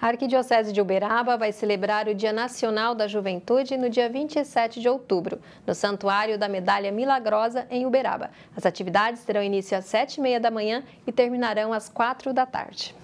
A Arquidiocese de Uberaba vai celebrar o Dia Nacional da Juventude no dia 27 de outubro, no Santuário da Medalha Milagrosa, em Uberaba. As atividades terão início às 7h30 da manhã e terminarão às 4 da tarde.